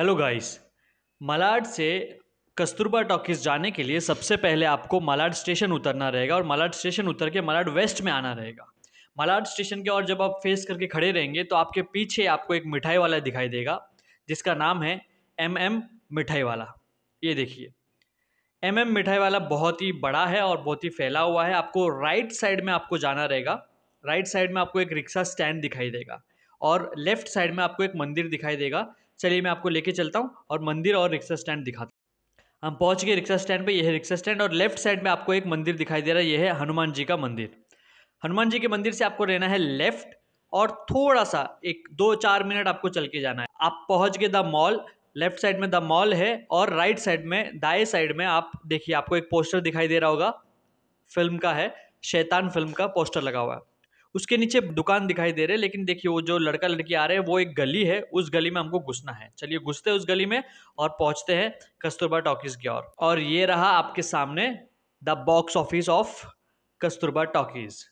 hello guys Malad से Kasturba talkies जाने के लिए सबसे पहले आपको मलाड स्टेशन उतरना रहेगा और मलाड स्टेशन उतर के मलाड वेस्ट में आना रहेगा मलाड स्टेशन के और जब आप फेस करके खड़े रहेंगे तो आपके पीछे आपको एक मिठाई वाला दिखाई देगा जिसका नाम है एम एम मिठाई वाला ये देखिए एम एम मिठाई वाला बहुत ही बड़ा है और बहुत ही फैला हुआ है आपको राइट साइड में आपको जाना रहेगा राइट साइड में आपको एक रिक्शा स्टैंड दिखाई देगा और लेफ्ट साइड में आपको एक मंदिर दिखाई देगा चलिए मैं आपको लेके चलता हूँ और मंदिर और रिक्शा स्टैंड दिखाता हम पहुँच गए रिक्शा स्टैंड पे यह है रिक्शा स्टैंड और लेफ्ट साइड में आपको एक मंदिर दिखाई दे रहा है यह है हनुमान जी का मंदिर हनुमान जी के मंदिर से आपको रहना है लेफ्ट और थोड़ा सा एक दो चार मिनट आपको चल के जाना है आप पहुँच गए द मॉल लेफ्ट साइड में द मॉल है और राइट साइड में दाएं साइड में आप देखिए आपको एक पोस्टर दिखाई दे रहा होगा फिल्म का है शैतान फिल्म का पोस्टर लगा हुआ है उसके नीचे दुकान दिखाई दे रहे हैं लेकिन देखिए वो जो लड़का लड़की आ रहे हैं वो एक गली है उस गली में हमको घुसना है चलिए घुसते हैं उस गली में और पहुंचते हैं कस्तूरबा टॉकीज की ओर और ये रहा आपके सामने the box office of Kasturba talkies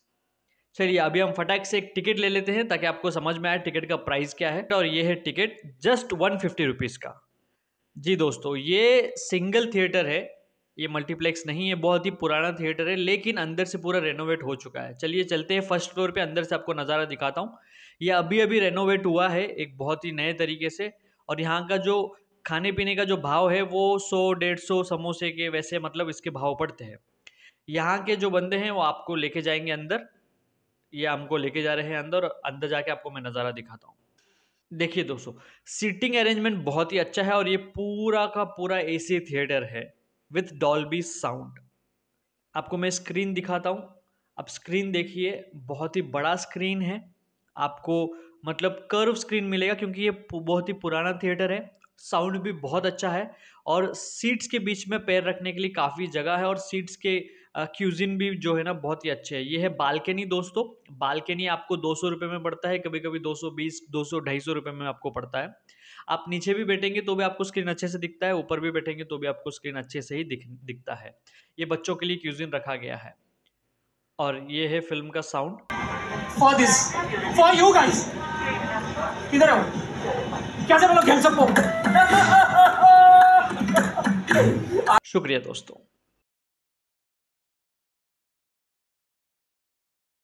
चलिए अभी हम फटाक से एक टिकट ले लेते हैं ताकि आपको समझ में आए टिकट का प्राइस क्या है और ये है ticket just one fifty rupees का जी दोस्तों ये सिंगल थिएटर है ये मल्टीप्लेक्स नहीं है बहुत ही पुराना थिएटर है लेकिन अंदर से पूरा रेनोवेट हो चुका है चलिए चलते हैं फर्स्ट फ्लोर पे अंदर से आपको नज़ारा दिखाता हूँ ये अभी अभी रेनोवेट हुआ है एक बहुत ही नए तरीके से और यहाँ का जो खाने पीने का जो भाव है वो सौ डेढ़ सौ समोसे के वैसे मतलब इसके भाव पड़ते हैं यहाँ के जो बंदे हैं वो आपको लेके जाएंगे अंदर ये हमको लेके जा रहे हैं अंदर अंदर जाके आपको मैं नज़ारा दिखाता हूँ देखिए दोस्तों सीटिंग अरेंजमेंट बहुत ही अच्छा है और ये पूरा का पूरा एसी थिएटर है विथ डॉल्बी साउंड आपको मैं स्क्रीन दिखाता हूँ आप स्क्रीन देखिए बहुत ही बड़ा स्क्रीन है आपको मतलब कर्व स्क्रीन मिलेगा क्योंकि ये बहुत ही पुराना थिएटर है साउंड भी बहुत अच्छा है और सीट्स के बीच में पैर रखने के लिए काफ़ी जगह है और सीट्स के क्यूजिन भी जो है ना बहुत ही अच्छे है ये है बालकनी दोस्तों बालकनी आपको दो सौ रुपये में पड़ता है कभी कभी दो सौ बीस दो सौ ढाई सौ रुपये में आपको पड़ता है आप नीचे भी बैठेंगे तो भी आपको स्क्रीन अच्छे से दिखता है ऊपर भी बैठेंगे तो भी आपको स्क्रीन अच्छे से ही दिख दिखता है ये बच्चों के लिए क्यूजिन रखा गया है और ये है फिल्म का sound for this for you guys किधर हो क्या चलो खेल सकते शुक्रिया दोस्तों